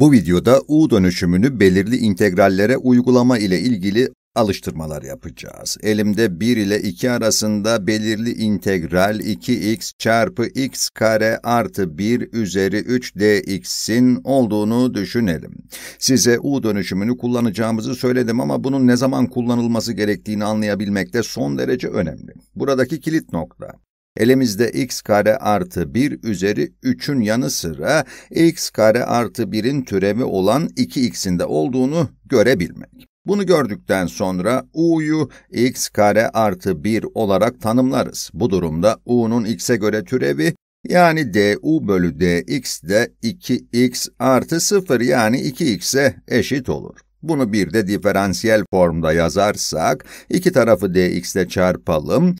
Bu videoda U dönüşümünü belirli integrallere uygulama ile ilgili alıştırmalar yapacağız. Elimde 1 ile 2 arasında belirli integral 2x çarpı x kare artı 1 üzeri 3 dx'in olduğunu düşünelim. Size U dönüşümünü kullanacağımızı söyledim ama bunun ne zaman kullanılması gerektiğini anlayabilmek de son derece önemli. Buradaki kilit nokta. Elimizde x kare artı 1 üzeri 3'ün yanı sıra x kare artı 1'in türevi olan 2x'in de olduğunu görebilmek. Bunu gördükten sonra u'yu x kare artı 1 olarak tanımlarız. Bu durumda u'nun x'e göre türevi yani du bölü dx de 2x artı 0 yani 2x'e eşit olur. Bunu bir de diferansiyel formda yazarsak, iki tarafı dx ile çarpalım,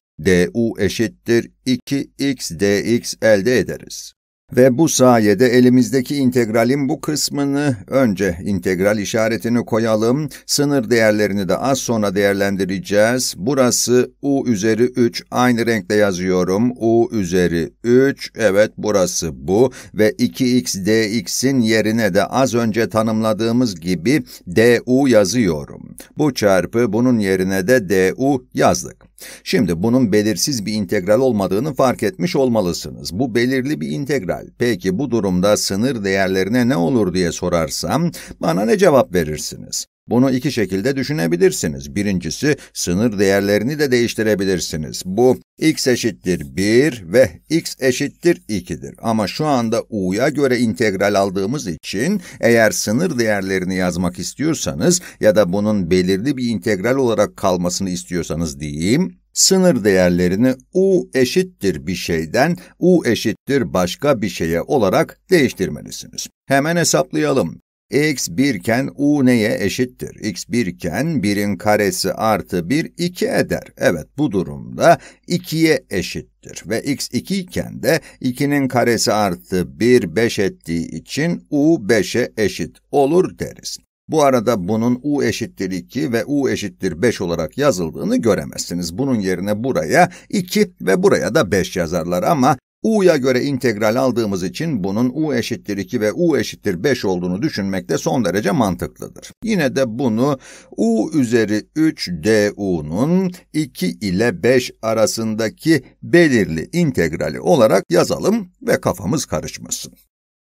du eşittir 2x dx elde ederiz. Ve bu sayede elimizdeki integralin bu kısmını önce integral işaretini koyalım, sınır değerlerini de az sonra değerlendireceğiz. Burası u üzeri 3, aynı renkle yazıyorum. u üzeri 3, evet burası bu ve 2x dx'in yerine de az önce tanımladığımız gibi du yazıyorum. Bu çarpı bunun yerine de du yazdık. Şimdi bunun belirsiz bir integral olmadığını fark etmiş olmalısınız. Bu belirli bir integral. Peki bu durumda sınır değerlerine ne olur diye sorarsam bana ne cevap verirsiniz? Bunu iki şekilde düşünebilirsiniz. Birincisi, sınır değerlerini de değiştirebilirsiniz. Bu x eşittir 1 ve x eşittir 2'dir. Ama şu anda u'ya göre integral aldığımız için eğer sınır değerlerini yazmak istiyorsanız ya da bunun belirli bir integral olarak kalmasını istiyorsanız diyeyim, sınır değerlerini u eşittir bir şeyden u eşittir başka bir şeye olarak değiştirmelisiniz. Hemen hesaplayalım x 1 iken u neye eşittir? x 1 iken 1'in karesi artı 1 2 eder. Evet bu durumda 2'ye eşittir ve x 2 iken de 2'nin karesi artı 1 5 ettiği için u 5'e eşit olur deriz. Bu arada bunun u eşittir 2 ve u eşittir 5 olarak yazıldığını göremezsiniz. Bunun yerine buraya 2 ve buraya da 5 yazarlar ama U'ya göre integral aldığımız için bunun U eşittir 2 ve U eşittir 5 olduğunu düşünmek de son derece mantıklıdır. Yine de bunu U üzeri 3 du'nun 2 ile 5 arasındaki belirli integrali olarak yazalım ve kafamız karışmasın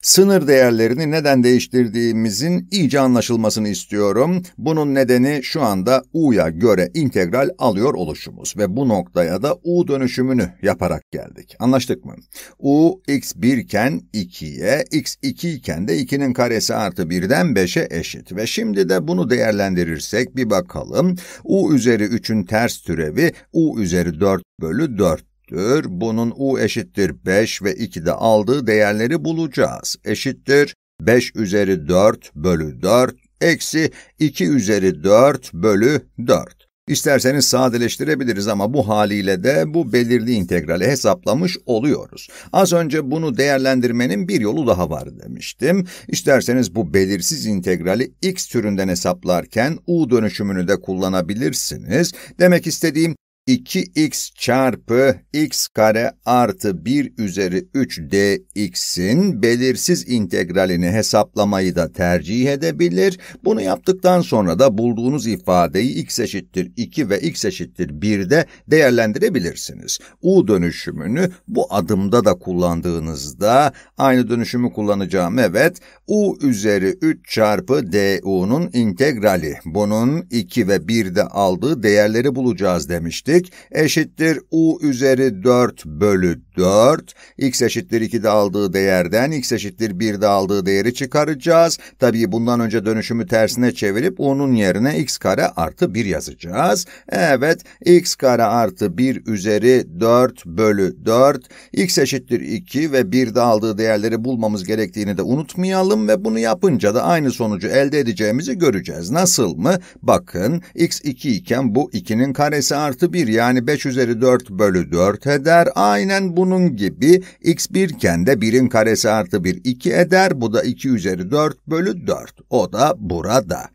sınır değerlerini neden değiştirdiğimizin iyice anlaşılmasını istiyorum. Bunun nedeni şu anda u'ya göre integral alıyor oluşumuz ve bu noktaya da u dönüşümünü yaparak geldik. Anlaştık mı? u x1 iken 2'ye, x2 iken de 2'nin karesi artı 1'den 5'e eşit. Ve şimdi de bunu değerlendirirsek bir bakalım. u üzeri 3'ün ters türevi u üzeri 4 bölü 4 eşittir. Bunun u eşittir 5 ve 2'de aldığı değerleri bulacağız. Eşittir 5 üzeri 4 bölü 4 eksi 2 üzeri 4 bölü 4. İsterseniz sadeleştirebiliriz ama bu haliyle de bu belirli integrali hesaplamış oluyoruz. Az önce bunu değerlendirmenin bir yolu daha var demiştim. İsterseniz bu belirsiz integrali x türünden hesaplarken u dönüşümünü de kullanabilirsiniz. Demek istediğim 2x çarpı x kare artı 1 üzeri 3 dx'in belirsiz integralini hesaplamayı da tercih edebilir. Bunu yaptıktan sonra da bulduğunuz ifadeyi x eşittir 2 ve x eşittir 1'de değerlendirebilirsiniz. U dönüşümünü bu adımda da kullandığınızda aynı dönüşümü kullanacağım evet. U üzeri 3 çarpı du'nun integrali. Bunun 2 ve 1'de aldığı değerleri bulacağız demişti demiştik. Eşittir u üzeri 4 bölü 4. x eşittir 2'de aldığı değerden x eşittir 1'de aldığı değeri çıkaracağız. Tabii bundan önce dönüşümü tersine çevirip u'nun yerine x kare artı 1 yazacağız. Evet x kare artı 1 üzeri 4 bölü 4. x eşittir 2 ve 1'de aldığı değerleri bulmamız gerektiğini de unutmayalım ve bunu yapınca da aynı sonucu elde edeceğimizi göreceğiz. Nasıl mı? Bakın x 2 iken bu 2'nin karesi artı 1 1 yani 5 üzeri 4 bölü 4 eder. Aynen bunun gibi x1 iken de 1'in karesi artı 1 2 eder. Bu da 2 üzeri 4 bölü 4. O da burada.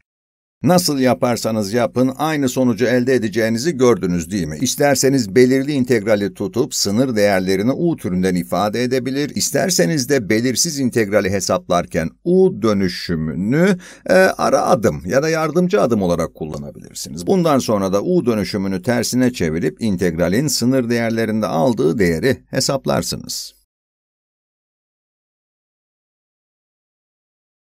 Nasıl yaparsanız yapın aynı sonucu elde edeceğinizi gördünüz değil mi? İsterseniz belirli integrali tutup sınır değerlerini u türünden ifade edebilir, isterseniz de belirsiz integrali hesaplarken u dönüşümünü e, ara adım ya da yardımcı adım olarak kullanabilirsiniz. Bundan sonra da u dönüşümünü tersine çevirip integralin sınır değerlerinde aldığı değeri hesaplarsınız.